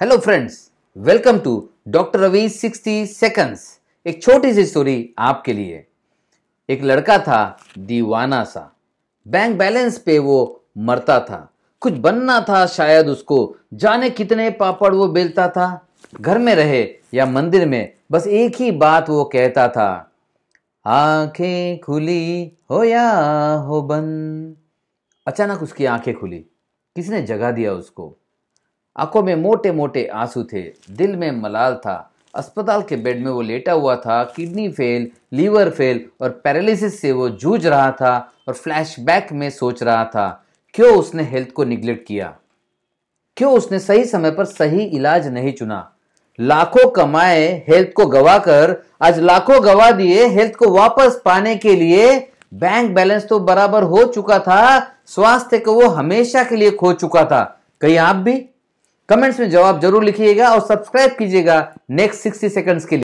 hello friends welcome to doctor Ravi sixty seconds एक छोटी सी story आपके लिए एक लड़का था दीवाना सा बैंक बैलेंस पे वो मरता था कुछ बनना था शायद उसको जाने कितने पापड़ वो बेलता था घर में रहे या मंदिर में बस एक ही बात वो कहता था आंखें खुली हो या हो बंद अचानक उसकी आंखें खुली किसने जगा दिया उसको आंखों में मोटे मोटे आंसू थे दिल में मलाल था अस्पताल के बेड में वो लेटा हुआ था किडनी फेल लीवर फेल और पैरालिसिस से वो जूझ रहा था और फ्लैशबैक में सोच रहा था क्यों उसने हेल्थ को निग्लेक्ट किया क्यों उसने सही समय पर सही इलाज नहीं चुना लाखों कमाए हेल्थ को गवा कर आज लाखों गवा दिए हेल्थ को वापस पाने के लिए बैंक बैलेंस तो बराबर हो चुका था स्वास्थ्य को वो हमेशा के लिए खो चुका था कहीं आप भी कमेंट्स में जवाब जरूर लिखिएगा और सब्सक्राइब कीजिएगा नेक्स्ट सिक्सटी सेकंड्स के लिए